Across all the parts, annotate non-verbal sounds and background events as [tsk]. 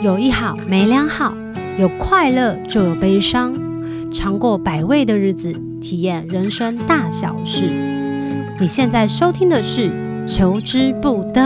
有一好没两好，有快乐就有悲伤，尝过百味的日子，体验人生大小事。你现在收听的是《求之不得》。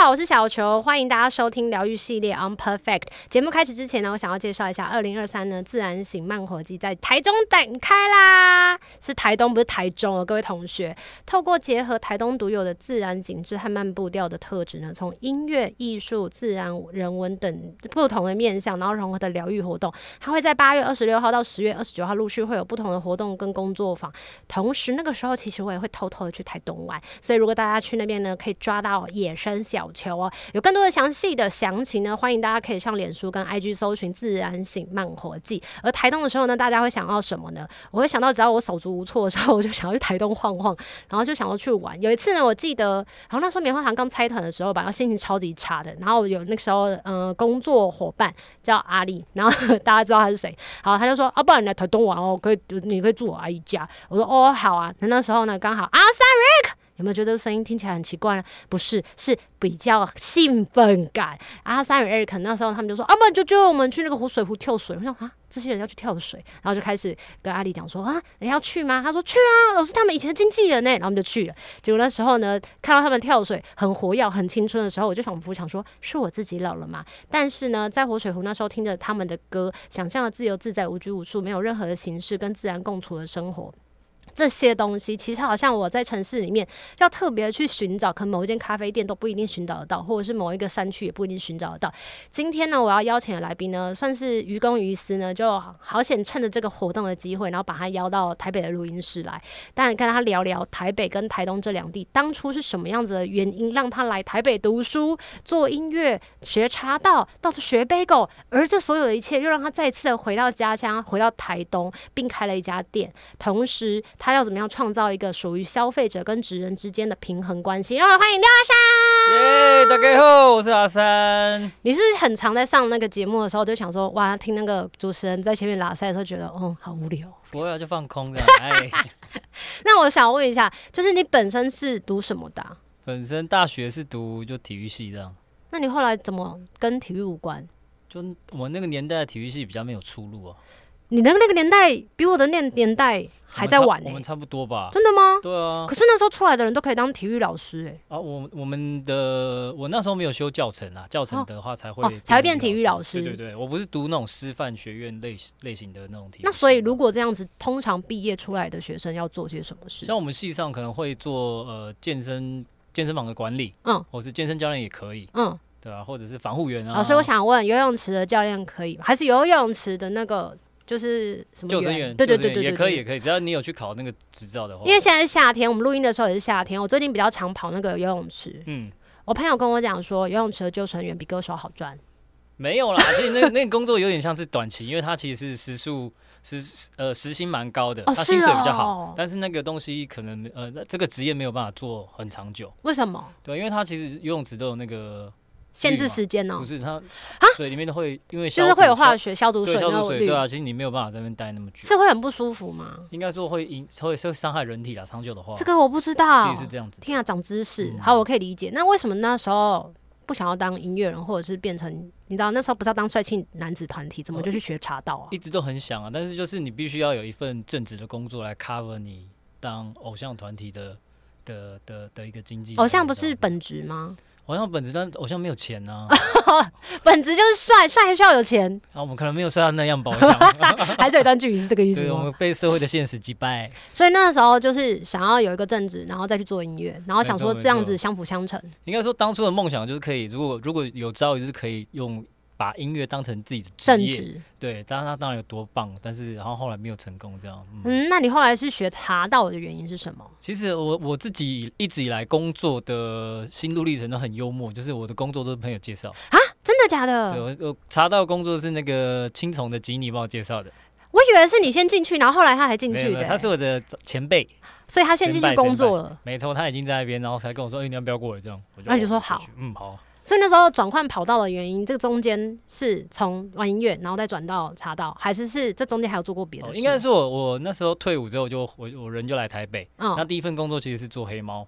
好，我是小球，欢迎大家收听疗愈系列《I'm Perfect》。节目开始之前呢，我想要介绍一下，二零二三呢自然醒慢活季在台中展开啦，是台东不是台中哦，各位同学。透过结合台东独有的自然景致和漫步调的特质呢，从音乐、艺术、自然、人文等不同的面向，然后融合的疗愈活动，它会在八月二十六号到十月二十九号陆续会有不同的活动跟工作坊。同时那个时候其实我也会偷偷的去台东玩，所以如果大家去那边呢，可以抓到野生小。球哦，有更多的详细的详情呢，欢迎大家可以上脸书跟 IG 搜寻“自然醒慢活记”。而台东的时候呢，大家会想到什么呢？我会想到，只要我手足无措的时候，我就想要去台东晃晃，然后就想要去玩。有一次呢，我记得，然后那时候棉花糖刚拆团的时候吧，然后心情超级差的。然后有那个时候，嗯，工作伙伴叫阿丽，然后大家知道他是谁？好，他就说：“啊，不然你来台东玩哦，可以，你可以住我阿姨家。”我说：“哦，好啊。”那时候呢，刚好阿三 rick。有没有觉得这声音听起来很奇怪呢？不是，是比较兴奋感。阿三与 Eric 那时候他们就说：“阿门，就就我们去那个湖水湖跳水。”我说：“啊，这些人要去跳水？”然后就开始跟阿丽讲说：“啊，你要去吗？”他说：“去啊，老师他们以前的经纪人呢。”然后我们就去了。结果那时候呢，看到他们跳水很活跃、很青春的时候，我就仿佛想说：“是我自己老了吗？”但是呢，在湖水湖那时候听着他们的歌，想象了自由自在、无拘无束、没有任何的形式跟自然共处的生活。这些东西其实好像我在城市里面要特别去寻找，可能某一间咖啡店都不一定寻找得到，或者是某一个山区也不一定寻找得到。今天呢，我要邀请的来宾呢，算是于公于私呢，就好想趁着这个活动的机会，然后把他邀到台北的录音室来，但跟他聊聊台北跟台东这两地当初是什么样子的原因，让他来台北读书、做音乐、学茶道，到处学贝狗，而这所有的一切又让他再次的回到家乡，回到台东，并开了一家店，同时。他要怎么样创造一个属于消费者跟职人之间的平衡关系？让我欢迎廖阿山，耶、大家好，我是阿三。你是不是很常在上那个节目的时候就想说，哇，听那个主持人在前面拉塞的时候觉得，哦，好无聊。不会啊，就放空的。[laughs] 那我想问一下，就是你本身是读什么的？本身大学是读就体育系这样。那你后来怎么跟体育无关？就我那个年代的体育系比较没有出路哦。你的那个年代比我的那年代。还在玩，我们差不多吧？真的吗？对啊。可是那时候出来的人都可以当体育老师哎。啊，我我们的我那时候没有修教程啊，教程的话才会才会变体育老师。对对，我不是读那种师范学院类类型的那种体育。那所以如果这样子，通常毕业出来的学生要做些什么事？像我们系上可能会做呃健身健身房的管理，嗯，或是健身教练也可以，嗯，对啊，或者是防护员啊。老师，我想问，游泳池的教练可以，吗？还是游泳池的那个？就是什么救生员，对对对对，也可以也可以，只要你有去考那个执照的话。因为现在是夏天，我们录音的时候也是夏天。我最近比较常跑那个游泳池。嗯。我朋友跟我讲说，游泳池的救生员比歌手好赚。没有啦，其实那 [laughs] 那个工作有点像是短期，因为它其实是时速时呃时薪蛮高的，它薪水比较好，但是那个东西可能呃这个职业没有办法做很长久。为什么？对，因为它其实游泳池都有那个。限制时间哦，不是它啊，水里面会因为就是会有化学消毒水，消毒水对啊，其实你没有办法在那边待那么久，是会很不舒服吗？应该说会影，会是会伤害人体啦，长久的话。这个我不知道，其实是这样子。天啊，长知识。好，我可以理解。那为什么那时候不想要当音乐人，或者是变成你知道那时候不是要当帅气男子团体，怎么就去学茶道啊？一直都很想啊，但是就是你必须要有一份正职的工作来 cover 你当偶像团体的的的的一个经济。偶像不是本职吗？好像本质，但好像没有钱呐。[laughs] 本质就是帅，帅还需要有钱。啊，我们可能没有帅到那样包厢，[laughs] 还是有一段距离，是这个意思对，我们被社会的现实击败。所以那个时候就是想要有一个正职，然后再去做音乐，然后想说这样子相辅相成。应该说当初的梦想就是可以，如果如果有朝一日可以用。把音乐当成自己的职业，对，当然他当然有多棒，但是然后后来没有成功，这样。嗯，那你后来是学茶道的原因是什么？其实我我自己一直以来工作的心路历程都很幽默，就是我的工作都是朋友介绍啊，真的假的？对，我茶道工作是那个青虫的吉尼帮我介绍的。我以为是你先进去，然后后来他还进去的，他是我的前辈，所以他先进去工作了。没错，他已经在那边，然后才跟我说，哎，你要不要过来？这样，那就说好，嗯，好。所以那时候转换跑道的原因，这个中间是从玩音乐，然后再转到茶道，还是是这中间还有做过别的？应该是我我那时候退伍之后就我我人就来台北，那第一份工作其实是做黑猫，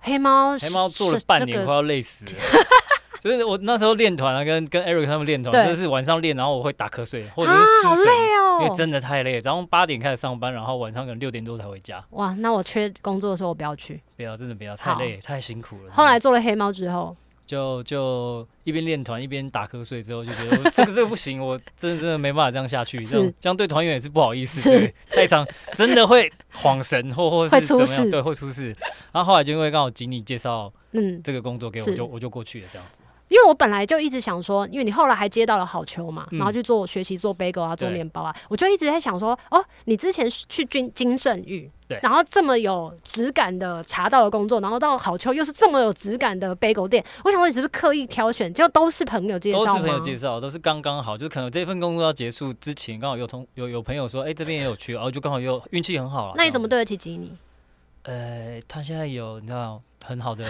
黑猫黑猫做了半年快要累死了。[laughs] 就是我那时候练团啊，跟跟 Eric 他们练团，就是晚上练，然后我会打瞌睡，或者是累哦，因为真的太累。早上八点开始上班，然后晚上可能六点多才回家。哇，那我缺工作的时候，我不要去，不要，真的不要太累，太辛苦了。后来做了黑猫之后，就就一边练团一边打瞌睡，之后就觉得这个这个不行，我真的真的没办法这样下去，这样这样对团员也是不好意思，对，太长真的会晃神，或或是怎么样，对，会出事。然后后来就因为刚好经理介绍，嗯，这个工作给我，就我就过去了这样子。因为我本来就一直想说，因为你后来还接到了好秋嘛，然后去做学习做 bagel 啊，做面包啊，我就一直在想说，哦，你之前去军金盛玉，对，然后这么有质感的茶道的工作，然后到好秋又是这么有质感的 bagel 店，我想你是不是刻意挑选，就都是朋友介绍，都是朋友介绍，都是刚刚好，就是可能这份工作要结束之前，刚好有同有有朋友说，哎，这边也有去，然后就刚好又运气很好了。那你怎么对得起吉？尼？呃，他现在有你知道很好的。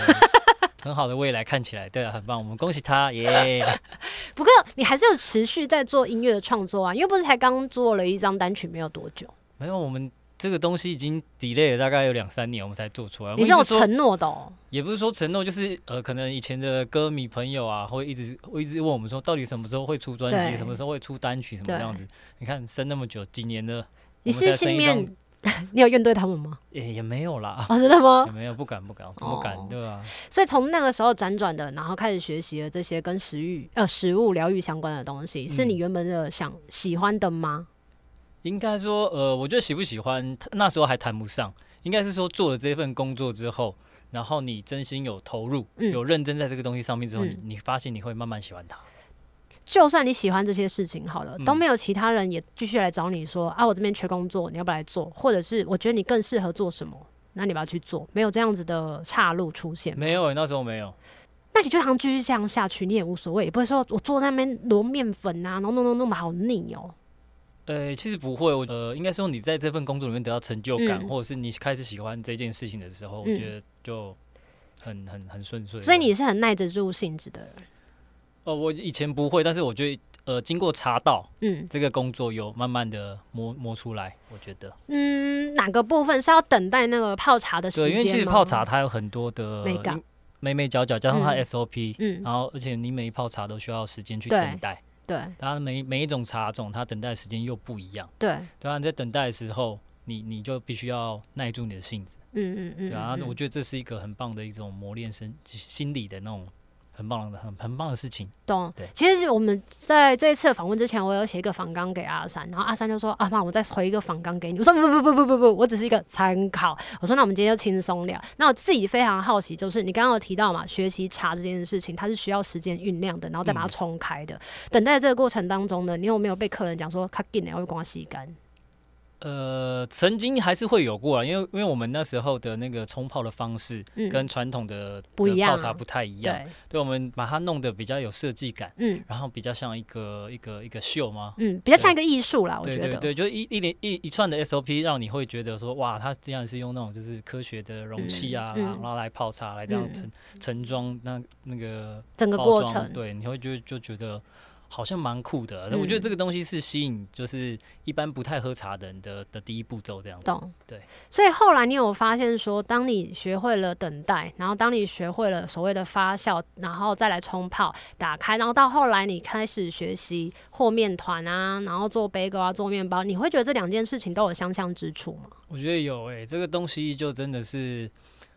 很好的未来看起来，对啊，很棒，我们恭喜他，耶！[laughs] 不过你还是有持续在做音乐的创作啊，因为不是才刚做了一张单曲没有多久？没有，我们这个东西已经 delay 了大概有两三年，我们才做出来。你是有承诺的，也不是说承诺，就是呃，可能以前的歌迷朋友啊，会一直会一直问我们说，到底什么时候会出专辑，什么时候会出单曲，什么样子？你看生那么久几年了，你是新面。[laughs] 你有怨对他们吗？也也没有啦。哦，真的吗？也没有，不敢，不敢，怎么敢对啊？所以从那个时候辗转的，然后开始学习了这些跟食欲、呃，食物疗愈相关的东西，是你原本的想喜欢的吗？应该说，呃，我觉得喜不喜欢那时候还谈不上，应该是说做了这份工作之后，然后你真心有投入、有认真在这个东西上面之后，你你发现你会慢慢喜欢它。就算你喜欢这些事情好了，都没有其他人也继续来找你说啊，我这边缺工作，你要不要来做？或者是我觉得你更适合做什么，那你不要去做。没有这样子的岔路出现。没有，那时候没有。那你就想继续这样下去，你也无所谓，也不会说我坐在那边揉面粉啊，弄弄弄弄的好腻哦。呃，其实不会，我呃，应该说你在这份工作里面得到成就感，或者是你开始喜欢这件事情的时候，我觉得就很很很顺顺。所以你是很耐得住性子的人。呃，我以前不会，但是我觉得，呃，经过茶道，嗯，这个工作有慢慢的磨磨出来，我觉得，嗯，哪个部分是要等待那个泡茶的时间？对，因为其实泡茶它有很多的美感，美美角角加上它 SOP，嗯，然后而且你每一泡茶都需要时间去等待，对，它每每一种茶种，它等待的时间又不一样，对，对啊，在等待的时候，你你就必须要耐住你的性子，嗯嗯嗯，对啊，我觉得这是一个很棒的一种磨练身心理的那种。很棒的，很很棒的事情。懂，对。其实我们在这一次的访问之前，我有写一个访纲给阿三，然后阿三就说：“阿妈，我再回一个访纲给你。”我说：“不不不不不不，我只是一个参考。”我说：“那我们今天就轻松聊。”那我自己非常好奇，就是你刚刚有提到嘛，学习茶这件事情，它是需要时间酝酿的，然后再把它冲开的。等待这个过程当中呢，你有没有被客人讲说：“他干了要光吸干？”呃，曾经还是会有过，因为因为我们那时候的那个冲泡的方式跟传统的不一样，泡茶不太一样。对，我们把它弄得比较有设计感，嗯，然后比较像一个一个一个秀吗？嗯，比较像一个艺术了，我觉得。对对对，就一一连一一串的 SOP，让你会觉得说哇，它竟然是用那种就是科学的容器啊，然后来泡茶来这样盛盛装，那那个整个过程，对，你会就就觉得。好像蛮酷的，我觉得这个东西是吸引，就是一般不太喝茶的人的的第一步骤这样。懂，对。所以后来你有发现说，当你学会了等待，然后当你学会了所谓的发酵，然后再来冲泡、打开，然后到后来你开始学习和面团啊，然后做 bagel 啊，做面包，你会觉得这两件事情都有相像之处吗？我觉得有诶，这个东西就真的是，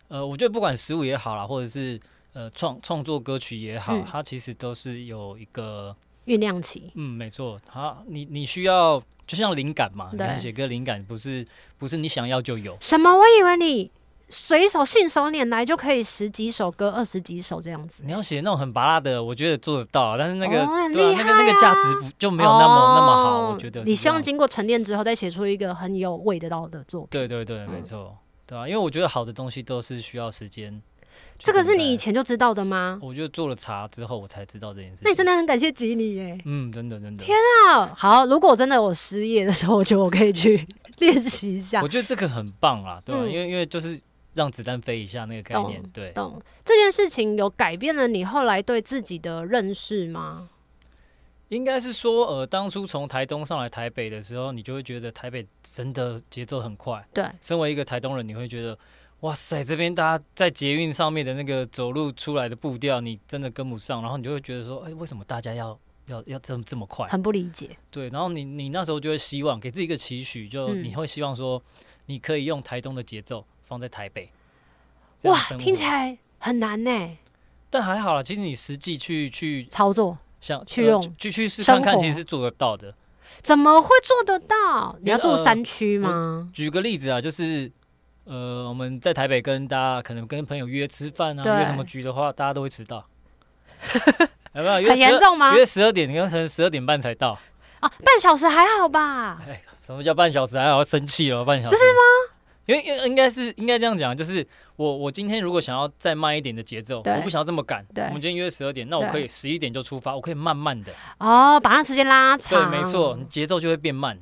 呃，我觉得不管食物也好啦，或者是呃创创作歌曲也好，它其实都是有一个。酝酿期，嗯，没错。好，你你需要就像灵感嘛，写歌灵感不是不是你想要就有。什么？我以为你随手信手拈来就可以十几首歌、二十几首这样子。你要写那种很拔拉的，我觉得做得到，但是那个对那个那个价值不就没有那么那么好。我觉得你希望经过沉淀之后，再写出一个很有味得到的作品。对对对，没错。对啊，因为我觉得好的东西都是需要时间。这个是你以前就知道的吗？我就做了查之后，我才知道这件事。那真的很感谢吉尼耶。嗯，真的真的。天啊，好，如果我真的有失业的时候，我觉得我可以去 [laughs] 练习一下。我觉得这个很棒啦，对，因为因为就是让子弹飞一下那个概念。对。懂。这件事情有改变了你后来对自己的认识吗？应该是说，呃，当初从台东上来台北的时候，你就会觉得台北真的节奏很快。对。身为一个台东人，你会觉得。哇塞！这边大家在捷运上面的那个走路出来的步调，你真的跟不上，然后你就会觉得说，哎，为什么大家要要要这么这么快？很不理解。对，然后你你那时候就会希望给自己一个期许，就你会希望说，你可以用台东的节奏放在台北。哇，听起来很难呢。但还好啦，其实你实际去去操作，想去用去去试试看，其实是做得到的。怎么会做得到？你要做山区吗？举个例子啊，就是。呃，我们在台北跟大家可能跟朋友约吃饭啊，约什么局的话，大家都会迟到。[laughs] 有没有？很严重吗？约十二点，可能十二点半才到。啊，半小时还好吧？哎，什么叫半小时还好？生气了，半小时？真的吗？因为应应该是应该这样讲，就是我我今天如果想要再慢一点的节奏，我不想要这么赶。我们今天约十二点，那我可以十一点就出发，我可以慢慢的。哦，把那时间拉长。对，没错，节奏就会变慢。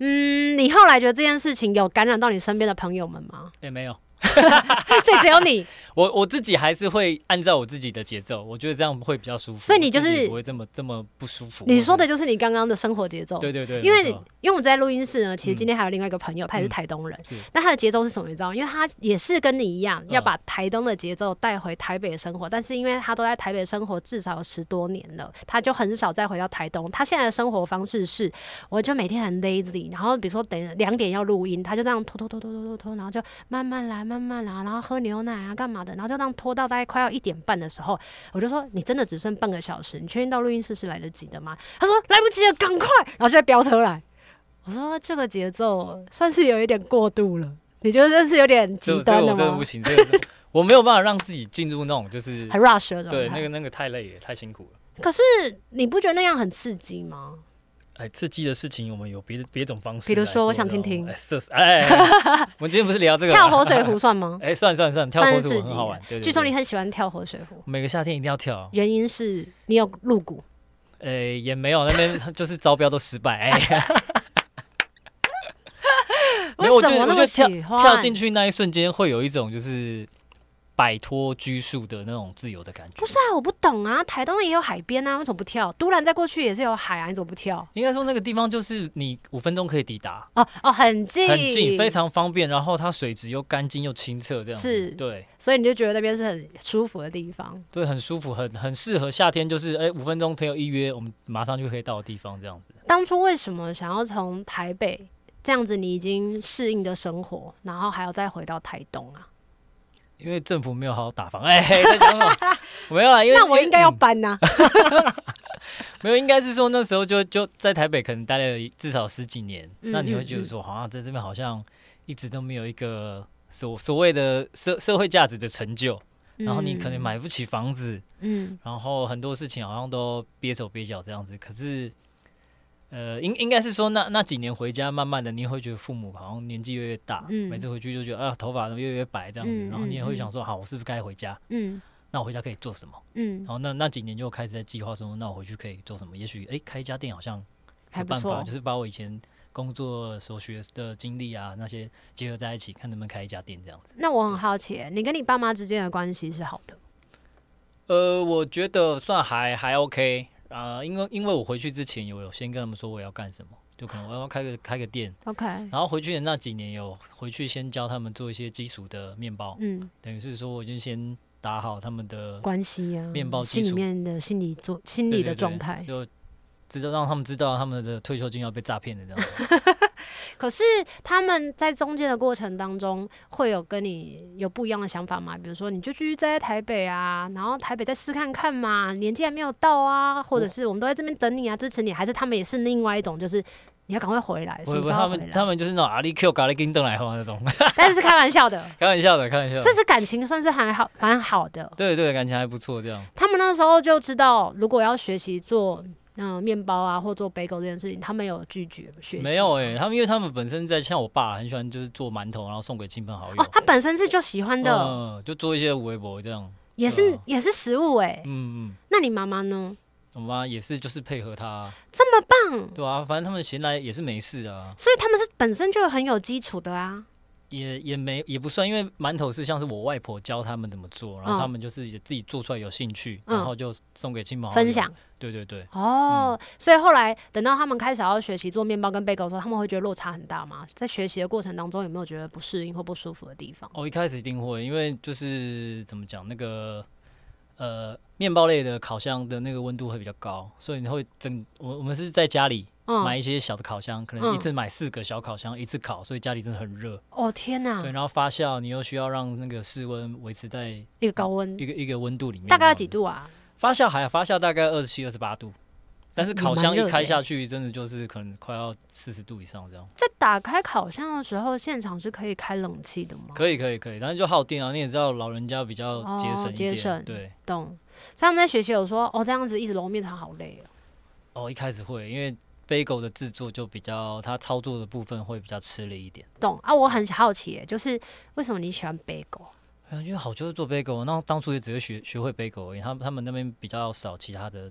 嗯，你后来觉得这件事情有感染到你身边的朋友们吗？也没有。[laughs] 所以只有你，[laughs] 我我自己还是会按照我自己的节奏，我觉得这样会比较舒服。所以你就是不会这么这么不舒服。你说的就是你刚刚的生活节奏，对对对。因为因为我们在录音室呢，其实今天还有另外一个朋友，他也是台东人。那他的节奏是什么？你知道？因为他也是跟你一样，要把台东的节奏带回台北生活，但是因为他都在台北生活至少十多年了，他就很少再回到台东。他现在的生活方式是，我就每天很 lazy，然后比如说等两点要录音，他就这样拖拖拖拖拖拖拖，然后就慢慢来。慢慢啊，然后喝牛奶啊，干嘛的？然后就当拖到大概快要一点半的时候，我就说：“你真的只剩半个小时，你确定到录音室是来得及的吗？”他说：“来不及了，赶快！”然后在飙车来。我说：“这个节奏算是有一点过度了，你觉得这是有点极端了吗？” [laughs] 我没有办法让自己进入那种就是很 rush 的对，那个那个太累了，太辛苦了。可是你不觉得那样很刺激吗？哎，刺激的事情我们有别的别种方式。比如说，我想听听。哎，我们今天不是聊这个？跳活水湖算吗？[laughs] 哎，算算算，跳活水湖很好玩。据说你很喜欢跳活水湖，每个夏天一定要跳。原因是你有入股？哎，也没有，那边 [laughs] 就是招标都失败。哎，[laughs] 为什么那么喜欢？跳进去那一瞬间会有一种就是。摆脱拘束的那种自由的感觉。不是啊，我不懂啊。台东也有海边啊，为什么不跳？都兰再过去也是有海啊，你怎么不跳？应该说那个地方就是你五分钟可以抵达。哦哦，很近，很近，非常方便。然后它水质又干净又清澈，这样子。是，对。所以你就觉得那边是很舒服的地方。对，很舒服，很很适合夏天，就是哎，五分钟朋友一约，我们马上就可以到的地方，这样子。当初为什么想要从台北这样子你已经适应的生活，然后还要再回到台东啊？因为政府没有好好打房，[laughs] 哎，在 [laughs] 没有啊，因为那我应该要搬呐，[laughs] 没有，应该是说那时候就就在台北可能待了至少十几年，那你会觉得说，好像在这边好像一直都没有一个所所谓的社社会价值的成就，然后你可能买不起房子，嗯，然后很多事情好像都憋手憋脚这样子，可是。呃，应应该是说那那几年回家，慢慢的你会觉得父母好像年纪越来越大，每次回去就觉得啊，头发都越来越白这样子，然后你也会想说，好，我是不是该回家？嗯，那我回家可以做什么？嗯，然后那那几年就开始在计划说，那我回去可以做什么？也许哎，开一家店好像还不错，就是把我以前工作所学的经历啊那些结合在一起，看能不能开一家店这样子。那我很好奇，你跟你爸妈之间的关系是好的？呃，我觉得算还还 OK。啊，因为因为我回去之前有有先跟他们说我要干什么，就可能我要开个开个店。OK。然后回去的那几年有回去先教他们做一些基础的面包。嗯。等于是说我就先打好他们的关系啊，面包心里面的心理做心理的状态，就知道让他们知道他们的退休金要被诈骗的这样。子。[laughs] 可是他们在中间的过程当中，会有跟你有不一样的想法吗？比如说，你就继续待在台北啊，然后台北再试看看嘛，年纪还没有到啊，或者是我们都在这边等你啊，支持你，还是他们也是另外一种，就是你要赶快回来，是不是？他们他们就是那种阿力 Q 搞来给你等来花那种，但是是开玩笑的，[laughs] 开玩笑的，开玩笑。算是感情算是还好，蛮好的。对对，感情还不错这样。他们那时候就知道，如果要学习做。嗯，面包啊，或做北狗这件事情，他们有拒绝学？没有哎，他们因为他们本身在像我爸很喜欢就是做馒头，然后送给亲朋好友。哦，他本身是就喜欢的，就做一些围脖这样。也是也是食物哎。嗯嗯。那你妈妈呢？我妈也是，就是配合他这么棒。对啊，反正他们闲来也是没事啊。所以他们是本身就很有基础的啊。也也没也不算，因为馒头是像是我外婆教他们怎么做，然后他们就是也自己做出来有兴趣，然后就送给亲朋分享。对对对，哦，所以后来等到他们开始要学习做面包跟蛋糕的时候，他们会觉得落差很大吗？在学习的过程当中，有没有觉得不适应或不舒服的地方？哦，一开始一定会，因为就是怎么讲那个呃面包类的烤箱的那个温度会比较高，所以你会整我我们是在家里。买一些小的烤箱，可能一次买四个小烤箱一次烤，所以家里真的很热。哦天哪！对，然后发酵，你又需要让那个室温维持在一个高温，一个一个温度里面，大概要几度啊？发酵还要发酵大概二十七二十八度，但是烤箱一开下去，真的就是可能快要四十度以上这样。在打开烤箱的时候，现场是可以开冷气的吗？可以可以可以，但是就耗电啊。你也知道老人家比较节省一点，对，懂。他们在学习，有说哦这样子一直揉面团好累啊。哦一开始会，因为。bagel 的制作就比较，它操作的部分会比较吃力一点。懂啊，我很好奇就是为什么你喜欢 bagel？因为好就是做 bagel，那当初也只会学学会 bagel 而已。他他们那边比较少其他的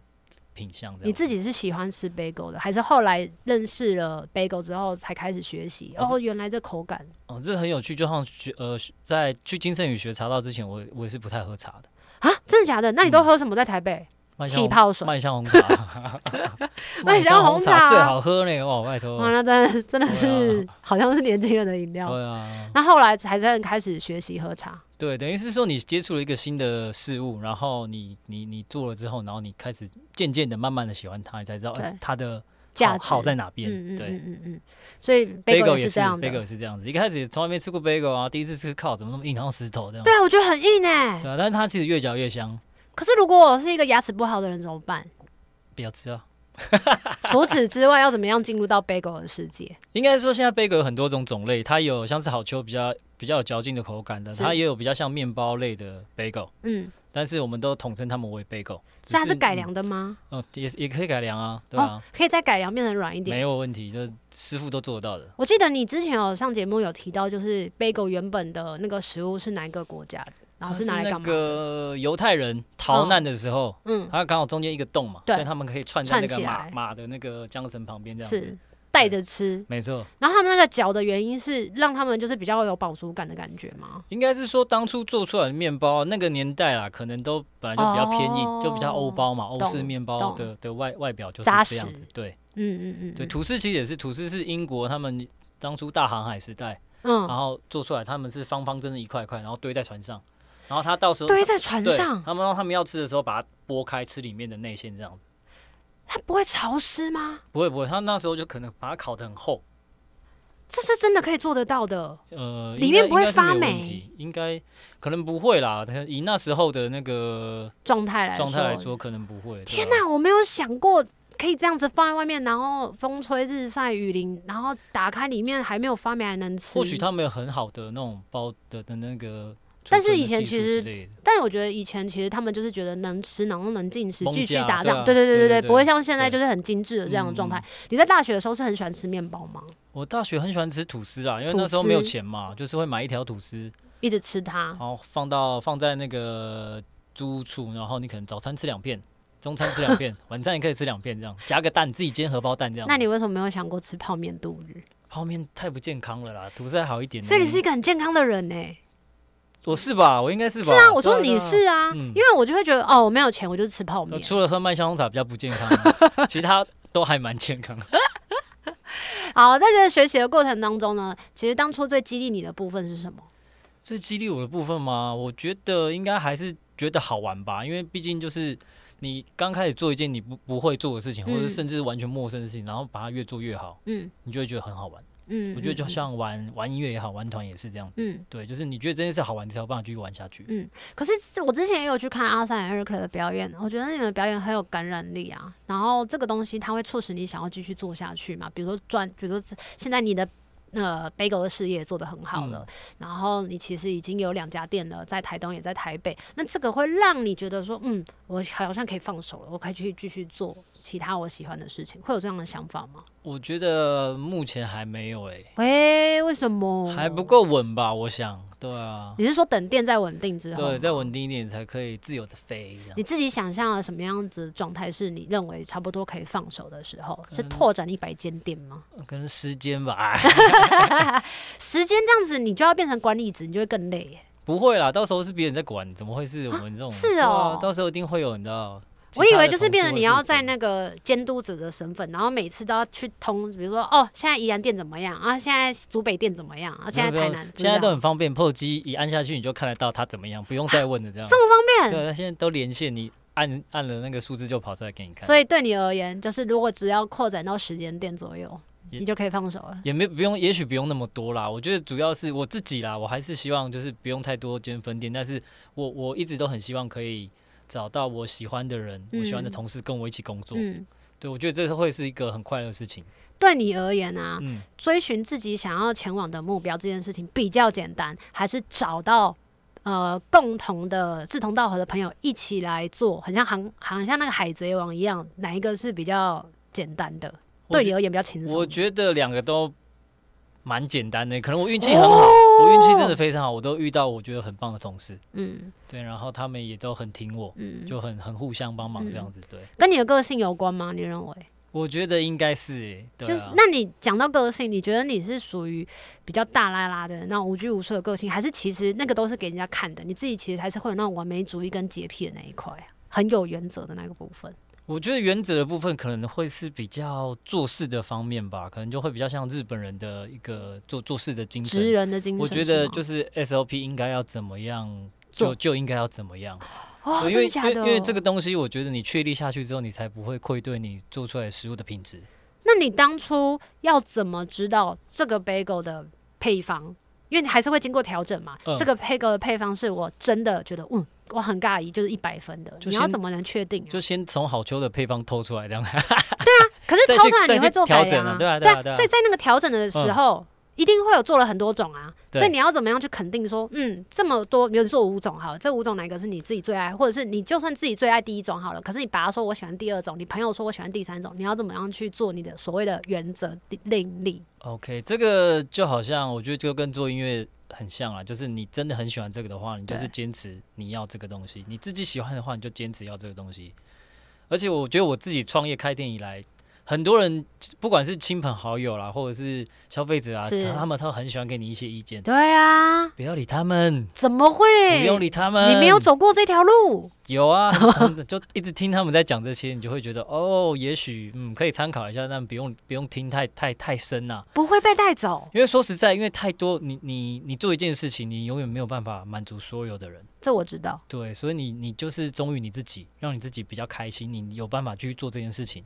品相。你自己是喜欢吃 bagel 的，还是后来认识了 bagel 之后才开始学习？然后原来这口感哦，这很有趣。就像学呃，在去金圣宇学茶道之前，我我也是不太喝茶的啊，真的假的？那你都喝什么在台北？气泡水，麦香红茶，[laughs] 麦香红茶最好喝嘞！哇，外头，那真真的是，好像是年轻人的饮料。对啊，那后来才的开始学习喝茶。对，等于是说你接触了一个新的事物，然后你你你做了之后，然后你开始渐渐的、慢慢的喜欢它，你才知道它的好好在哪边。对，嗯嗯嗯，所以 bagel 也是这样，bagel 也是这样子，一开始从来没吃过 bagel 啊，第一次吃靠，怎么那么硬，像石头这样。对啊，我觉得很硬哎。对啊，但是它其实越嚼越香。可是，如果我是一个牙齿不好的人怎么办？不要吃啊！[laughs] 除此之外，要怎么样进入到 bagel 的世界？应该说，现在 bagel 有很多种种类，它有像是好秋比较比较有嚼劲的口感的，它也有比较像面包类的 bagel。嗯，但是我们都统称它们为 bagel。所以它是改良的吗？哦，也也可以改良啊，对啊，可以再改良变成软一点。没有问题，就是师傅都做得到的。我记得你之前有上节目有提到，就是 bagel 原本的那个食物是哪一个国家的？然后是那个犹太人逃难的时候，嗯，他刚好中间一个洞嘛，所以他们可以串在那个马马的那个缰绳旁边这样子，带着吃，没错。然后他们那个嚼的原因是让他们就是比较有饱足感的感觉嘛。应该是说当初做出来的面包那个年代啦，可能都本来就比较偏硬，就比较欧包嘛，欧式面包的的外外表就是这样子，对，嗯嗯嗯，对，吐司其实也是吐司，是英国他们当初大航海时代，嗯，然后做出来他们是方方正正一块块，然后堆在船上。然后他到时候堆在船上，他们他们要吃的时候把它剥开吃里面的内馅这样子。它不会潮湿吗？不会不会，他那时候就可能把它烤的很厚。这是真的可以做得到的。呃，里面不会发霉，应该可能不会啦。以那时候的那个状态来状态来说，可能不会。天哪，我没有想过可以这样子放在外面，然后风吹日晒雨淋，然后打开里面还没有发霉还能吃。或许他们有很好的那种包的的那个。但是以前其实，但是我觉得以前其实他们就是觉得能吃，能够能进食，继续打仗。对对对对对，不会像现在就是很精致的这样的状态。你在大学的时候是很喜欢吃面包吗？我大学很喜欢吃吐司啊，因为那时候没有钱嘛，就是会买一条吐司，一直吃它，然后放到放在那个租处，然后你可能早餐吃两片，中餐吃两片，晚餐也可以吃两片这样，加个蛋，自己煎荷包蛋这样。那你为什么没有想过吃泡面度日？泡面太不健康了啦，吐司还好一点。所以你是一个很健康的人哎。我是吧，我应该是吧。是啊，我说你是啊，因为我就会觉得哦，我没有钱，我就是吃泡面。除 [laughs] 了喝麦香红茶比较不健康，其他都还蛮健康。[laughs] 好，在这个学习的过程当中呢，其实当初最激励你的部分是什么？最激励我的部分吗？我觉得应该还是觉得好玩吧，因为毕竟就是你刚开始做一件你不不会做的事情，或者甚至完全陌生的事情，然后把它越做越好，嗯，你就会觉得很好玩。嗯，我觉得就像玩玩音乐也好，玩团也是这样子。嗯，对，就是你觉得这件事好玩才有办法继续玩下去。嗯，可是我之前也有去看阿三和瑞克的表演，我觉得你们表演很有感染力啊。然后这个东西它会促使你想要继续做下去嘛？比如说赚，比如说现在你的。那 Bagel 的事业做得很好了，然后你其实已经有两家店了，在台东也在台北，那这个会让你觉得说，嗯，我好像可以放手了，我可以去继续做其他我喜欢的事情，会有这样的想法吗？我觉得目前还没有诶，喂，为什么？还不够稳吧，我想。对啊，你是说等电再稳定之后，对，再稳定一点才可以自由的飞。你自己想象了什么样子状态是你认为差不多可以放手的时候？是拓展一百间店吗？跟时间吧，[laughs] 时间这样子，你就要变成管理者，你就会更累。不会啦，到时候是别人在管，怎么会是我们这种？是哦，到时候一定会有，你知道。我以为就是变成你要在那个监督者的身份，然后每次都要去通，比如说哦，现在宜兰店怎么样？啊？现在竹北店怎么样？啊？现在台南现在都很方便，破机一按下去你就看得到它怎么样，不用再问的这样。这么方便？对，现在都连线，你按按了那个数字就跑出来给你看。所以对你而言，就是如果只要扩展到时间店左右，你就可以放手了。也没不用，也许不用那么多啦。我觉得主要是我自己啦，我还是希望就是不用太多间分店，但是我我一直都很希望可以。找到我喜欢的人，我喜欢的同事跟我一起工作，对我觉得这是会是一个很快乐的事情。对你而言啊，追寻自己想要前往的目标这件事情比较简单，还是找到呃共同的志同道合的朋友一起来做，很像航航像那个海贼王一样，哪一个是比较简单的？对你而言比较轻松？我觉得两个都。蛮简单的，可能我运气很好，我运气真的非常好，我都遇到我觉得很棒的同事，嗯，对，然后他们也都很挺我，嗯，就很很互相帮忙这样子，对。跟你的个性有关吗？你认为？我觉得应该是，就是那你讲到个性，你觉得你是属于比较大拉拉的那无拘无束的个性，还是其实那个都是给人家看的？你自己其实还是会有那种完美主义跟洁癖的那一块，很有原则的那个部分。我觉得原则的部分可能会是比较做事的方面吧，可能就会比较像日本人的一个做做事的精神，职人的精神。我觉得就是 S o P 应该要怎么样做，就应该要怎么样。因为因为因为这个东西，我觉得你确立下去之后，你才不会愧对你做出来食物的品质。那你当初要怎么知道这个 bagel 的配方？因为你还是会经过调整嘛。这个 bagel 的配方是我真的觉得，嗯。我很尬意，就是一百分的，你要怎么能确定？就先从好秋的配方偷出来，这样。[laughs] 对啊，可是偷出来你会做调整啊，对啊，对对所以在那个调整的时候，一定会有做了很多种啊。所以你要怎么样去肯定说，嗯，这么多，比如说做五种好，这五种哪个是你自己最爱？或者是你就算自己最爱第一种好了，可是你把它说我喜欢第二种，你朋友说我喜欢第三种，你要怎么样去做你的所谓的原则定定立？OK，这个就好像我觉得就跟做音乐。很像啊，就是你真的很喜欢这个的话，你就是坚持你要这个东西。你自己喜欢的话，你就坚持要这个东西。而且我觉得我自己创业开店以来。很多人不管是亲朋好友啦，或者是消费者啊，他们都很喜欢给你一些意见。对啊，不要理他们。怎么会？不用理他们。你没有走过这条路。有啊，就一直听他们在讲这些，你就会觉得哦，也许嗯可以参考一下，但不用不用听太太太深呐。不会被带走。因为说实在，因为太多你你你做一件事情，你永远没有办法满足所有的人。这我知道。对，所以你你就是忠于你自己，让你自己比较开心，你有办法继续做这件事情。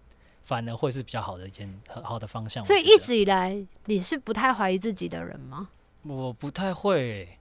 反而会是比较好的一件很好的方向。所以一直以来，你是不太怀疑自己的人吗？我不太会。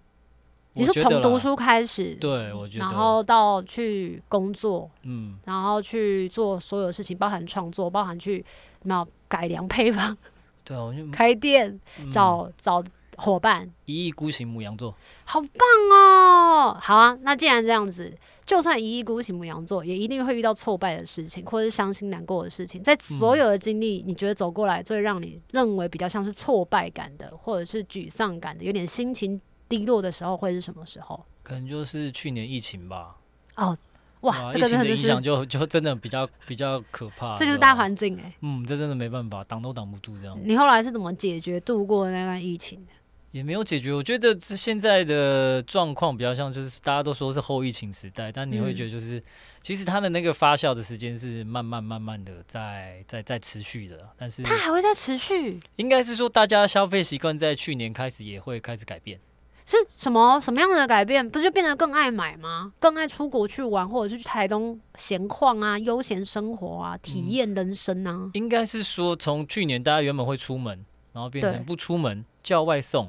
你是从读书开始，对，我觉得，然后到去工作，嗯，然后去做所有事情，包含创作，包含去那改良配方，对啊，我就开店，找找伙伴，一意孤行，母羊座，好棒哦，好啊，那既然这样子。就算一意孤行、不羊做，也一定会遇到挫败的事情，或者是伤心难过的事情。在所有的经历，你觉得走过来最让你认为比较像是挫败感的，或者是沮丧感的，有点心情低落的时候，会是什么时候？可能就是去年疫情吧。哦，哇，这个真的影响就 [laughs] 就真的比较比较可怕。这就是大环境哎。嗯，这真的没办法，挡都挡不住这样。你后来是怎么解决度过那段疫情的？也没有解决，我觉得这现在的状况比较像就是大家都说是后疫情时代，但你会觉得就是其实它的那个发酵的时间是慢慢慢慢的在在在持续的，但是它还会在持续。应该是说大家消费习惯在去年开始也会开始改变，是什么什么样的改变？不就变得更爱买吗？更爱出国去玩，或者是去台东闲逛啊、悠闲生活啊、体验人生呢？应该是说从去年大家原本会出门，然后变成不出门叫外送。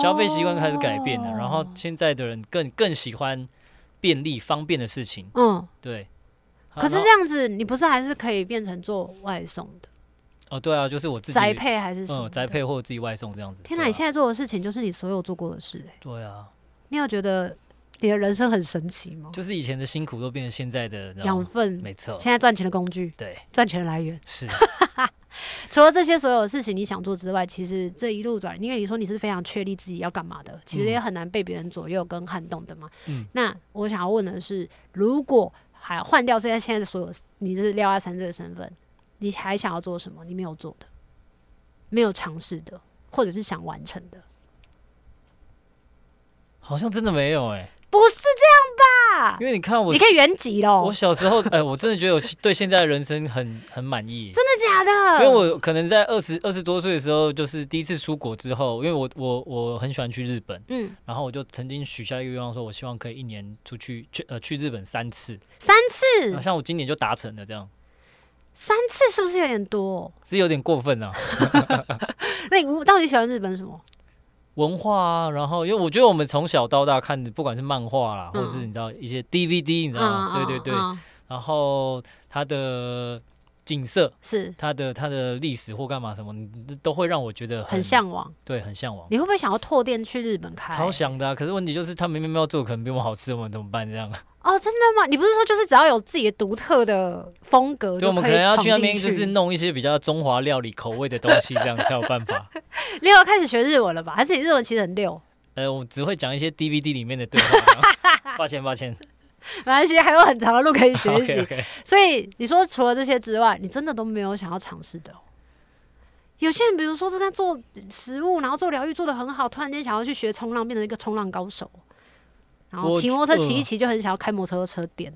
消费习惯开始改变了，然后现在的人更更喜欢便利方便的事情。嗯，对。可是这样子，你不是还是可以变成做外送的？哦，对啊，就是我自己宅配还是嗯宅配或者自己外送这样子。天哪，你现在做的事情就是你所有做过的事。对啊，你有觉得你的人生很神奇吗？就是以前的辛苦都变成现在的养分，没错。现在赚钱的工具，对，赚钱的来源是。[laughs] 除了这些所有的事情你想做之外，其实这一路转，因为你说你是非常确立自己要干嘛的，其实也很难被别人左右跟撼动的嘛。那我想要问的是，如果还换掉现在现在的所有，你是廖阿三这个身份，你还想要做什么？你没有做的、没有尝试的，或者是想完成的？好像真的没有哎，不是这样。因为你看我，你可以原籍喽。我小时候，[laughs] 哎，我真的觉得我对现在的人生很很满意。真的假的？因为我可能在二十二十多岁的时候，就是第一次出国之后，因为我我我很喜欢去日本，嗯，然后我就曾经许下一个愿望，说我希望可以一年出去去呃去日本三次，三次。好像我今年就达成了这样，三次是不是有点多？是有点过分啊？[laughs] 那你到底喜欢日本什么？文化，啊，然后因为我觉得我们从小到大看的，不管是漫画啦，或者是你知道一些 DVD，你知道吗？对对对，然后它的。景色是它的，它的历史或干嘛什么，都会让我觉得很向往。对，很向往。你会不会想要拓店去日本开？超想的，可是问题就是他明明没要做，可能比我们好吃，我们怎么办这样？哦，真的吗？你不是说就是只要有自己的独特的风格，对，我们可能要去那边就是弄一些比较中华料理口味的东西，这样才有办法。[laughs] 你要开始学日文了吧？还是你日文其实很溜？呃，我只会讲一些 DVD 里面的对话。[laughs] 抱歉，抱歉。马来西亚还有很长的路可以学习，所以你说除了这些之外，你真的都没有想要尝试的？有些人，比如说，正在做食物，然后做疗愈，做的很好，突然间想要去学冲浪，变成一个冲浪高手，然后骑摩托车骑一骑就很想要开摩托车车点。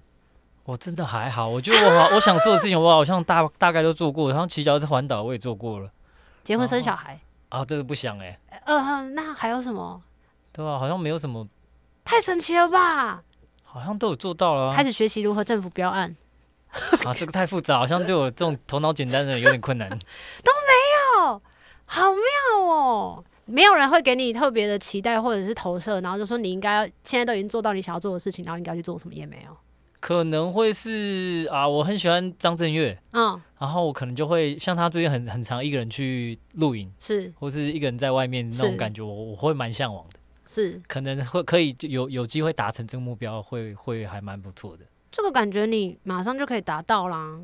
我真的还好，我觉得我我想做的事情，我好像大大概都做过，像骑脚踏环岛我也做过了，结婚生小孩啊，这是不想哎，呃，那还有什么？对啊，好像没有什么，太神奇了吧？好像都有做到了，开始学习如何政府标案啊，这个太复杂，好像对我这种头脑简单的有点困难。[laughs] 都没有，好妙哦，没有人会给你特别的期待或者是投射，然后就说你应该现在都已经做到你想要做的事情，然后应该去做什么也没有。可能会是啊，我很喜欢张震岳，嗯，然后我可能就会像他最近很很常一个人去露营，是，或是一个人在外面那种感觉，我我会蛮向往的。是，可能会可以有有机会达成这个目标，会会还蛮不错的。这个感觉你马上就可以达到啦。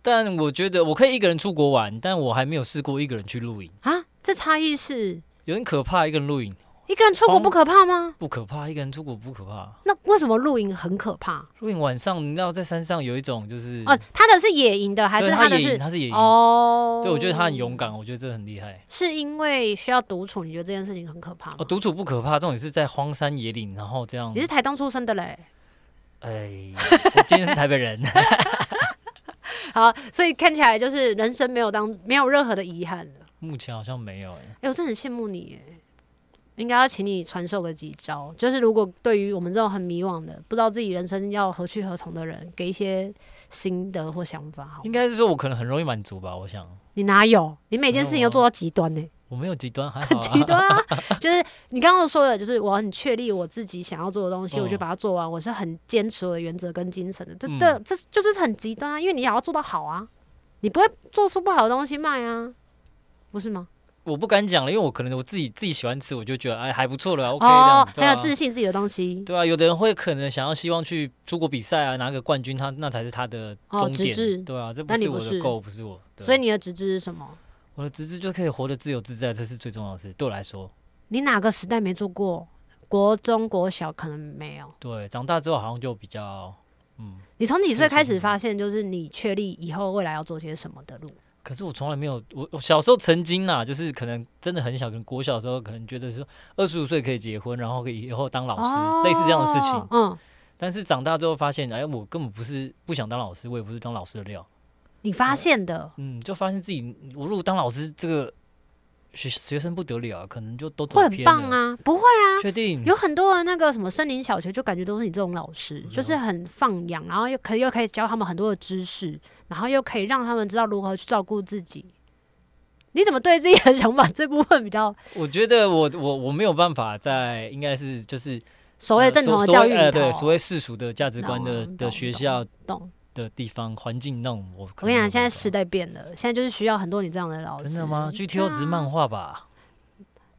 但我觉得我可以一个人出国玩，但我还没有试过一个人去露营啊。这差异是有点可怕，一个人露营。一个人出国不可怕吗？不可怕，一个人出国不可怕。那为什么露营很可怕？露营晚上，你知道在山上有一种就是……哦，他的是野营的，还是他的？他是野营。哦，对，我觉得他很勇敢，我觉得这很厉害。是因为需要独处，你觉得这件事情很可怕吗？哦，独处不可怕，重点是在荒山野岭，然后这样。你是台东出生的嘞？哎，我今天是台北人。[laughs] 好，所以看起来就是人生没有当没有任何的遗憾目前好像没有哎，哎，我真的很羡慕你哎。应该要请你传授个几招，就是如果对于我们这种很迷惘的、不知道自己人生要何去何从的人，给一些心得或想法。应该是说我可能很容易满足吧，我想。你哪有？你每件事情要做到极端呢？我没有极端，很 [laughs] 极端啊！[laughs] 就是你刚刚说的，就是我很确立我自己想要做的东西，我就把它做完。我是很坚持我的原则跟精神的。这、对，这就是很极端啊！因为你也要做到好啊，你不会做出不好的东西卖啊，不是吗？我不敢讲了，因为我可能我自己自己喜欢吃，我就觉得哎，还不错了，OK 这样。哦，很有自信自己的东西。对啊，有的人会可能想要希望去出国比赛啊，拿个冠军，他那才是他的。哦，点、致。对啊，这不是我的 goal，不是我所以你的直至是什么？我的直至就可以活得自由自在，这是最重要的事。对我来说，你哪个时代没做过？国中、国小可能没有。对，长大之后好像就比较嗯。你从几岁开始发现，就是你确立以后未来要做些什么的路？可是我从来没有，我我小时候曾经呐，就是可能真的很小，可能国小的时候可能觉得说二十五岁可以结婚，然后可以以后当老师，类似这样的事情。嗯，但是长大之后发现，哎，我根本不是不想当老师，我也不是当老师的料。你发现的？嗯，就发现自己我如果当老师，这个学学生不得了，可能就都会很棒啊，不会啊，确定？有很多那个什么森林小学，就感觉都是你这种老师，就是很放养，然后又可以又可以教他们很多的知识。然后又可以让他们知道如何去照顾自己。你怎么对自己的想法这部分比较？我觉得我我我没有办法在应该是就是所谓正统的教育，呃，对，所谓世俗的价值观的的学校弄的地方环境那我我跟你讲，现在时代变了，现在就是需要很多你这样的老师。真的吗？G T O 是漫画吧。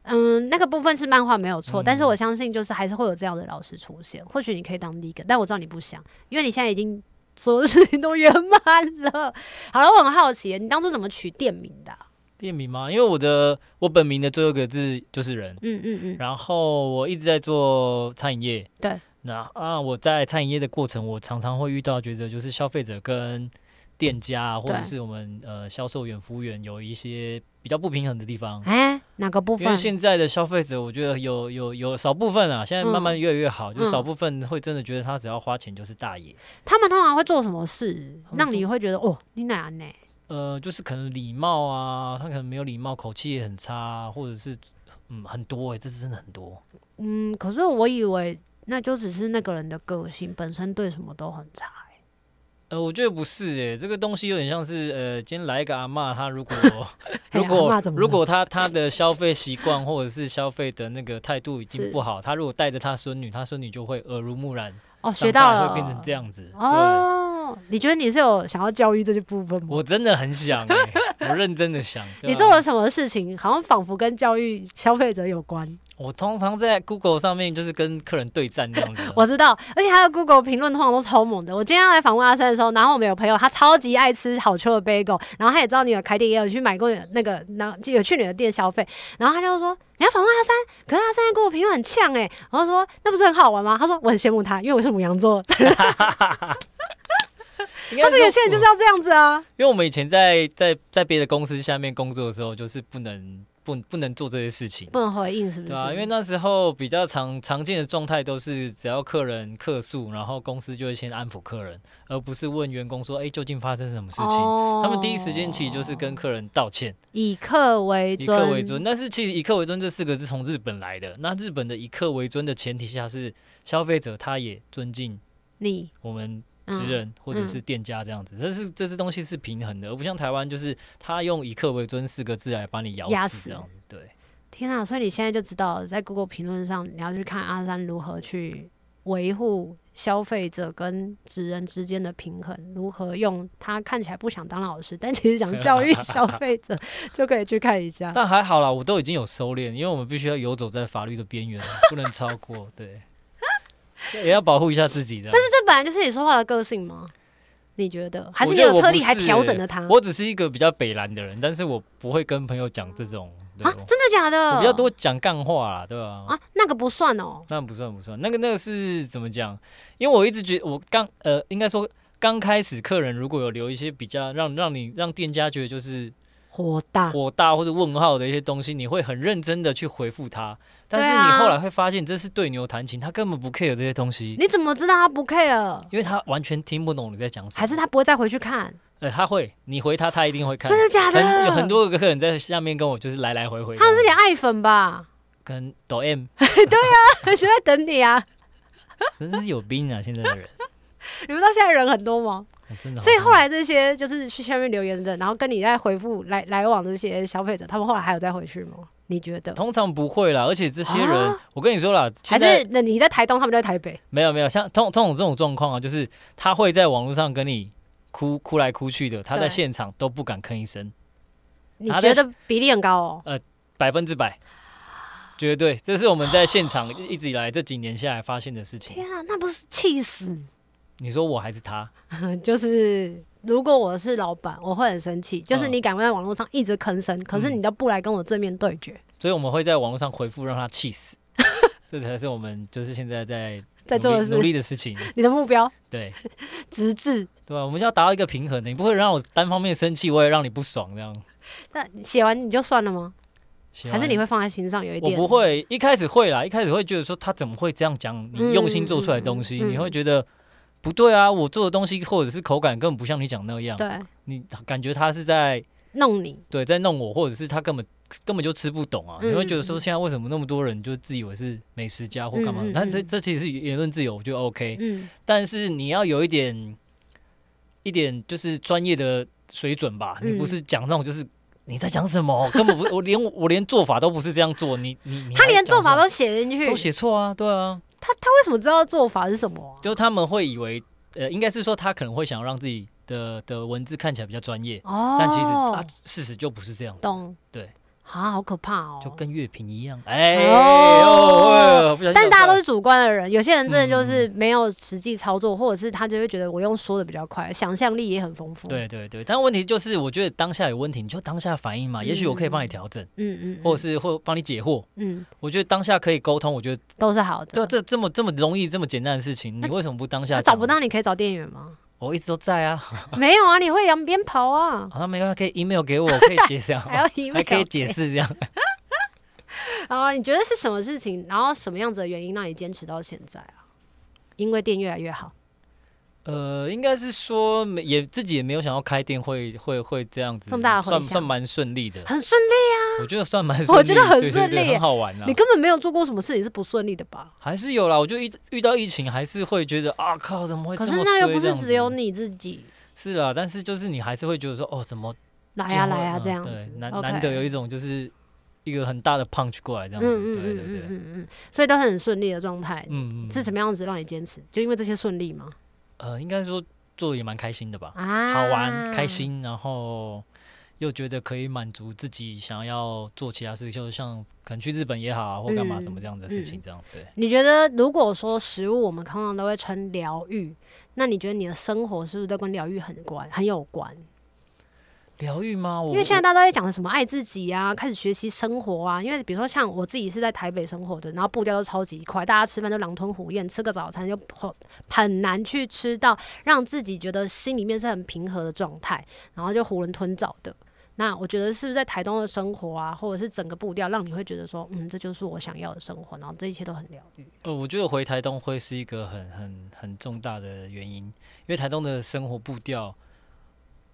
嗯，那个部分是漫画没有错，但是我相信就是还是会有这样的老师出现。或许你可以当第一个，但我知道你不想，因为你现在已经。所有事情都圆满了。[laughs] 好了，我很好奇，你当初怎么取店名的？店名吗？因为我的我本名的最后一个字就是“人”。嗯嗯嗯。然后我一直在做餐饮业。对。那啊，我在餐饮业的过程，我常常会遇到，觉得就是消费者跟店家，或者是我们呃销售员、服务员，有一些比较不平衡的地方。哎。哪个部分？因为现在的消费者，我觉得有有有少部分啊，现在慢慢越来越好，就少部分会真的觉得他只要花钱就是大爷。他们通常会做什么事，让你会觉得哦，你哪样呢？呃，就是可能礼貌啊，他可能没有礼貌，口气也很差，或者是嗯很多哎，这真的很多。嗯，可是我以为那就只是那个人的个性本身对什么都很差。呃，我觉得不是诶，这个东西有点像是，呃，今天来一个阿妈，她如果 [laughs] [laughs] 如果如果她她的消费习惯或者是消费的那个态度已经不好，她如果带着她孙女，她孙女就会耳濡目染，哦，学到了，会变成这样子。哦，你觉得你是有想要教育这些部分吗？我真的很想，我认真的想。[laughs] 你做了什么事情，好像仿佛跟教育消费者有关。我通常在 Google 上面就是跟客人对战那种。[laughs] 我知道，而且他的 Google 评论通常都超猛的。我今天要来访问阿三的时候，然后我们有朋友，他超级爱吃好吃的 Bagel，然后他也知道你有开店，也有去买过那个，然后有去你的店消费，然后他就说，你要访问阿三，可是阿三的 Google 评论很呛哎，然后说那不是很好玩吗？他说我很羡慕他，因为我是母羊座。但 [laughs] 是有些人就是要这样子啊，因为我们以前在在在别的公司下面工作的时候，就是不能。不，不能做这些事情，不能回应，是不是？对啊，因为那时候比较常常见的状态都是，只要客人客诉，然后公司就会先安抚客人，而不是问员工说：“哎，究竟发生什么事情？”他们第一时间起就是跟客人道歉，以客为尊。以客为尊，但是其实“以客为尊”这四个是从日本来的。那日本的“以客为尊”的前提下是，消费者他也尊敬你，我们。职人或者是店家这样子，这是这些东西是平衡的，而不像台湾，就是他用“以客为尊”四个字来把你咬死这样。对，天啊！所以你现在就知道，在 Google 评论上，你要去看阿三如何去维护消费者跟职人之间的平衡，如何用他看起来不想当老师，但其实想教育消费者，[laughs] 就可以去看一下。但还好啦，我都已经有收敛，因为我们必须要游走在法律的边缘，不能超过。对。[laughs] 也要保护一下自己的，但是这本来就是你说话的个性吗？你觉得还是你有特例，还调整了他我只是一个比较北蓝的人，但是我不会跟朋友讲这种啊，真的假的？比较多讲干话，对吧？啊，那个不算哦，那不算不算，那个那个是怎么讲？因为我一直觉，得我刚呃，应该说刚开始，客人如果有留一些比较让让你让店家觉得就是。火大，火大或者问号的一些东西，你会很认真的去回复他，但是你后来会发现这是对牛弹琴，他根本不 care 这些东西。你怎么知道他不 care？因为他完全听不懂你在讲什么，还是他不会再回去看？呃，他会，你回他，他一定会看。真的假的？有很多个客人在下面跟我就是来来回回。他们是你爱粉吧？跟抖 M。[laughs] 对啊，一在等你啊。真是有病啊！现在的人，[laughs] 你们知道现在人很多吗？所以后来这些就是去下面留言的，然后跟你在回复来来往这些消费者，他们后来还有再回去吗？你觉得？通常不会啦，而且这些人，我跟你说了，还是那你在台东，他们在台北，没有没有，像通通常这种状况啊，就是他会在网络上跟你哭哭来哭去的，他在现场都不敢吭一声。你觉得比例很高哦？呃，百分之百，绝对，这是我们在现场一直以来这几年下来发现的事情。天啊，那不是气死！你说我还是他，[laughs] 就是如果我是老板，我会很生气。就是你赶快在网络上一直吭声，可是你都不来跟我正面对决，所以我们会在网络上回复让他气死，[laughs] 这才是我们就是现在在在做努力的事情。[laughs] 你的目标对，直至对吧？我们要达到一个平衡的，你不会让我单方面生气，我也让你不爽这样。那写完你就算了吗？还是你会放在心上有一点？我不会，一开始会啦，一开始会觉得说他怎么会这样讲？你用心做出来的东西，你会觉得。不对啊，我做的东西或者是口感根本不像你讲那样。对。你感觉他是在弄你？对，在弄我，或者是他根本根本就吃不懂啊？你会觉得说，现在为什么那么多人就自以为是美食家或干嘛？但这这其实是言论自由，就 OK。嗯。但是你要有一点一点就是专业的水准吧？你不是讲那种，就是你在讲什么？[laughs] 根本不，我连我连做法都不是这样做，你你他连做法都写进去，都写错啊？对啊。他他为什么知道做法是什么？就他们会以为，呃，应该是说他可能会想要让自己的的文字看起来比较专业，但其实啊，事实就不是这样。懂对。啊，好可怕哦！就跟月平一样，哎，哦，但大家都是主观的人，有些人真的就是没有实际操作，或者是他就会觉得我用说的比较快，想象力也很丰富。对对对，但问题就是，我觉得当下有问题，你就当下反应嘛。也许我可以帮你调整，嗯嗯，或者是或帮你解惑，嗯，我觉得当下可以沟通，我觉得都是好的。对，这这么这么容易这么简单的事情，你为什么不当下？找不到你可以找店员吗？我一直都在啊，没有啊，你会两边跑啊。啊，[laughs] 没关系，可以 email 给我，可以解释，[laughs] 还可以解释这样。啊，[laughs] 你觉得是什么事情？然后什么样子的原因让你坚持到现在啊？因为店越来越好。呃，应该是说没也自己也没有想要开店会会会这样子，这么大的，算算蛮顺利的，很顺利啊。我觉得算蛮我顺利，很顺利，很好玩啊！你根本没有做过什么事情是不顺利的吧？还是有啦，我就遇遇到疫情，还是会觉得啊靠，怎么会？可是那又不是只有你自己。是啊，但是就是你还是会觉得说哦，怎么来啊来啊这样子，难难得有一种就是一个很大的 punch 过来这样子，对对对对嗯所以都是很顺利的状态。嗯嗯，是什么样子让你坚持？就因为这些顺利吗？呃，应该说做也蛮开心的吧，好玩、开心，然后。又觉得可以满足自己想要做其他事，就像可能去日本也好，啊，或干嘛什么这样的事情，这样。对，你觉得如果说食物我们通常都会称疗愈，那你觉得你的生活是不是都跟疗愈很关、很有关？疗愈吗？因为现在大家都在讲的什么爱自己啊，开始学习生活啊。因为比如说像我自己是在台北生活的，然后步调都超级快，大家吃饭都狼吞虎咽，吃个早餐就很很难去吃到让自己觉得心里面是很平和的状态，然后就囫囵吞枣的。那我觉得是不是在台东的生活啊，或者是整个步调，让你会觉得说，嗯，这就是我想要的生活，然后这一切都很疗愈。呃，我觉得回台东会是一个很、很、很重大的原因，因为台东的生活步调，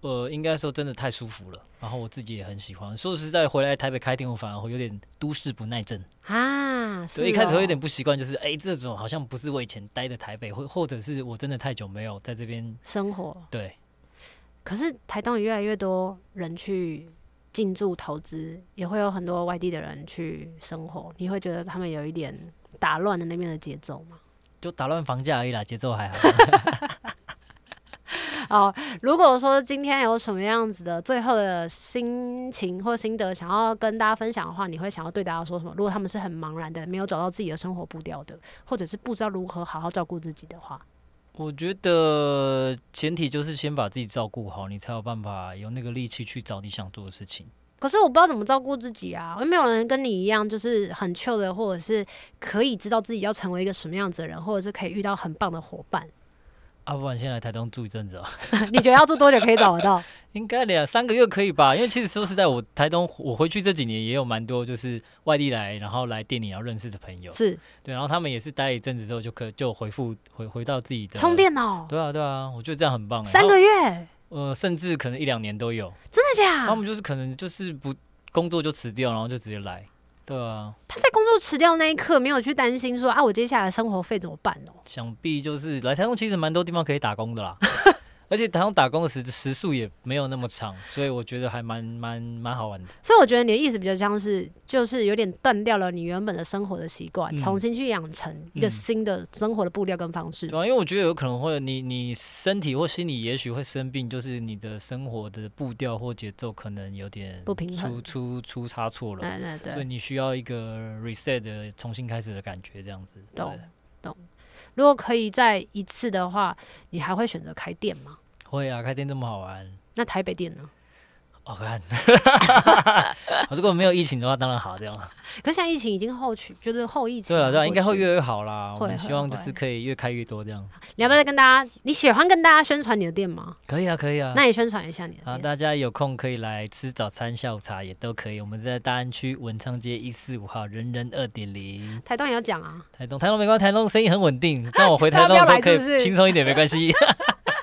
呃，应该说真的太舒服了。然后我自己也很喜欢。说实在，回来台北开店，我反而会有点都市不耐症啊，所以一开始会有点不习惯，就是哎，这种好像不是我以前待的台北，或或者是我真的太久没有在这边生活，对。可是台东也越来越多人去进驻投资，也会有很多外地的人去生活。你会觉得他们有一点打乱了那边的节奏吗？就打乱房价而已啦，节奏还好。好，[laughs] 如果说今天有什么样子的最后的心情或心得想要跟大家分享的话，你会想要对大家说什么？如果他们是很茫然的，没有找到自己的生活步调的，或者是不知道如何好好照顾自己的话？我觉得前提就是先把自己照顾好，你才有办法有那个力气去找你想做的事情。可是我不知道怎么照顾自己啊，我没有人跟你一样，就是很 chill 的，或者是可以知道自己要成为一个什么样子的人，或者是可以遇到很棒的伙伴。啊，不然先来台东住一阵子哦。[laughs] 你觉得要住多久可以找得到？[laughs] 应该两三个月可以吧？因为其实说实在，我台东我回去这几年也有蛮多，就是外地来然后来店里要认识的朋友，是对，然后他们也是待一阵子之后就可就回复回回到自己的充电哦。对啊对啊，我觉得这样很棒。三个月？呃，甚至可能一两年都有。真的假？他们就是可能就是不工作就辞掉，然后就直接来。对啊，他在工作辞掉那一刻，没有去担心说啊，我接下来生活费怎么办哦？想必就是来台中，其实蛮多地方可以打工的啦。而且打工打工的时时速也没有那么长，所以我觉得还蛮蛮蛮好玩的。所以我觉得你的意思比较像是，就是有点断掉了你原本的生活的习惯，重新去养成一个新的生活的步调跟方式。对，因为我觉得有可能会，你你身体或心理也许会生病，就是你的生活的步调或节奏可能有点不平衡，出出出差错了。对对对。所以你需要一个 reset，重新开始的感觉，这样子。懂。如果可以再一次的话，你还会选择开店吗？会啊，开店这么好玩。那台北店呢？[laughs] 好，看，我如果没有疫情的话，当然好这样。可是现在疫情已经后去，就是后疫情。对了，对，应该会越越好啦。我们希望就是可以越开越多这样。你要不要再跟大家？你喜欢跟大家宣传你的店吗？可以啊，可以啊。那你宣传一下你的。啊，大家有空可以来吃早餐、下午茶也都可以。我们在大安区文昌街一四五号，人人二点零。台东也要讲啊。台东，台东没关系，台东生意很稳定。[laughs] 但我回台东可以轻松一点，没关系。[laughs]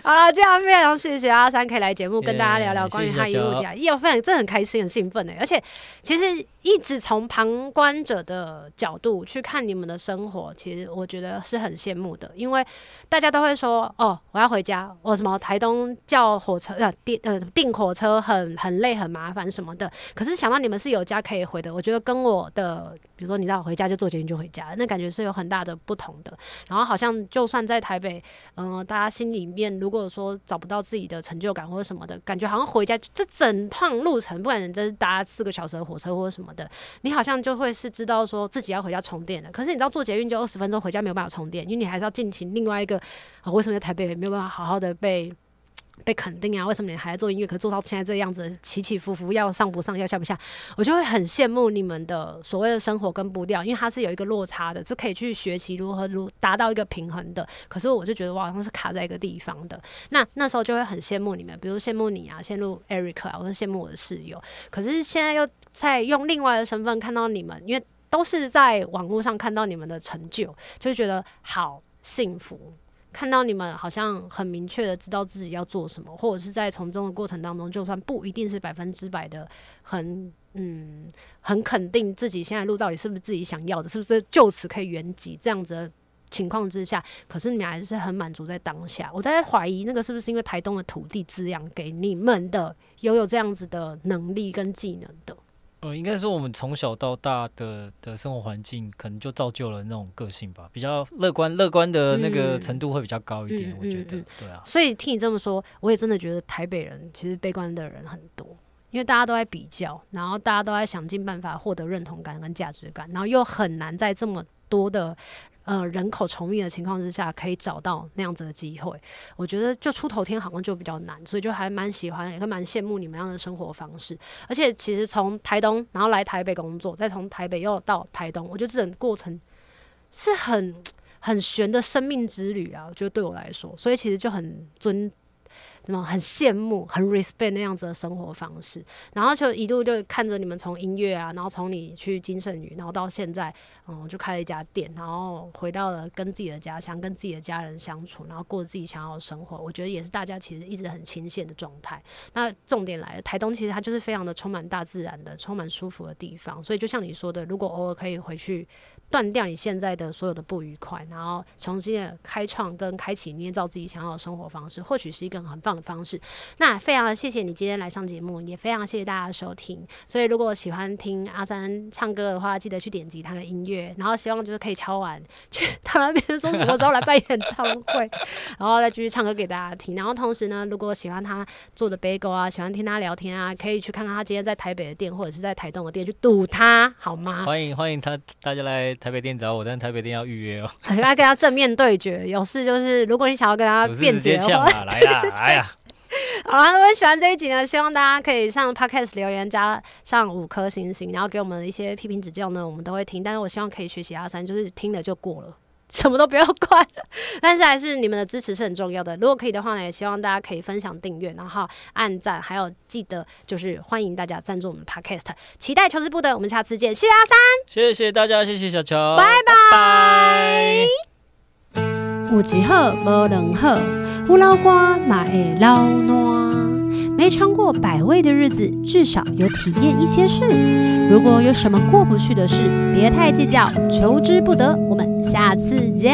[laughs] 了，这样非常谢谢阿三可以来节目跟大家聊聊关于他一路讲，也非常这很开心很兴奋的。而且其实一直从旁观者的角度去看你们的生活，其实我觉得是很羡慕的，因为大家都会说哦，我要回家，我什么台东叫火车呃订呃订火车很很累很麻烦什么的。可是想到你们是有家可以回的，我觉得跟我的。比如说，你让我回家就坐捷运就回家，那感觉是有很大的不同的。然后好像就算在台北，嗯，大家心里面如果说找不到自己的成就感或者什么的，感觉好像回家这整趟路程，不管你是搭四个小时的火车或者什么的，你好像就会是知道说自己要回家充电的。可是你知道坐捷运就二十分钟回家没有办法充电，因为你还是要进行另外一个，为什么在台北没有办法好好的被。被肯定啊！为什么你还在做音乐，可做到现在这个样子，起起伏伏，要上不上，要下不下，我就会很羡慕你们的所谓的生活跟步调，因为它是有一个落差的，是可以去学习如何如达到一个平衡的。可是我就觉得我好像是卡在一个地方的。那那时候就会很羡慕你们，比如羡慕你啊，羡慕 Eric 啊，或者羡慕我的室友。可是现在又在用另外的身份看到你们，因为都是在网络上看到你们的成就，就觉得好幸福。看到你们好像很明确的知道自己要做什么，或者是在从中的过程当中，就算不一定是百分之百的很嗯很肯定自己现在路到底是不是自己想要的，是不是就此可以原籍这样子的情况之下，可是你们还是很满足在当下。我在怀疑那个是不是因为台东的土地滋养给你们的，拥有这样子的能力跟技能的。呃，应该是我们从小到大的的生活环境，可能就造就了那种个性吧，比较乐观，乐观的那个程度会比较高一点。我觉得，对啊。所以听你这么说，我也真的觉得台北人其实悲观的人很多，因为大家都在比较，然后大家都在想尽办法获得认同感跟价值感，然后又很难在这么多的。呃，人口稠密的情况之下，可以找到那样子的机会。我觉得就出头天好像就比较难，所以就还蛮喜欢，也蛮羡慕你们样的生活方式。而且其实从台东然后来台北工作，再从台北又到台东，我觉得这种过程是很 [tsk] 很悬的生命之旅啊。就对我来说，所以其实就很尊。什么很羡慕，很 respect 那样子的生活方式，然后就一路就看着你们从音乐啊，然后从你去金圣宇，然后到现在，嗯，就开了一家店，然后回到了跟自己的家乡，跟自己的家人相处，然后过自己想要的生活。我觉得也是大家其实一直很清闲的状态。那重点来了，台东其实它就是非常的充满大自然的，充满舒服的地方。所以就像你说的，如果偶尔可以回去。断掉你现在的所有的不愉快，然后重新的开创跟开启捏造自己想要的生活方式，或许是一个很棒的方式。那非常谢谢你今天来上节目，也非常谢谢大家收听。所以如果喜欢听阿三唱歌的话，记得去点击他的音乐，然后希望就是可以敲完去他那边，说什么时候来办演唱会，然后再继续唱歌给大家听。然后同时呢，如果喜欢他做的 bagel 啊，喜欢听他聊天啊，可以去看看他今天在台北的店或者是在台东的店去堵他好吗？欢迎欢迎他大家来。台北店找我，但是台北店要预约哦。来跟他正面对决，有事就是如果你想要跟他 [laughs] 辩解，的话，呛啊！[laughs] 来呀，来呀！好啦，如果喜欢这一集呢，希望大家可以上 Podcast 留言，加上五颗星星，然后给我们一些批评指教呢，我们都会听。但是我希望可以学习阿三，就是听了就过了。什么都不要管，但是还是你们的支持是很重要的。如果可以的话呢，也希望大家可以分享、订阅，然后按赞，还有记得就是欢迎大家赞助我们 Podcast。期待求之不得，我们下次见，谢谢阿三，谢谢大家，谢谢小乔，拜拜。五级鹤不能喝，乌老瓜买老暖。没尝过百味的日子，至少有体验一些事。如果有什么过不去的事，别太计较，求之不得。我们下次见。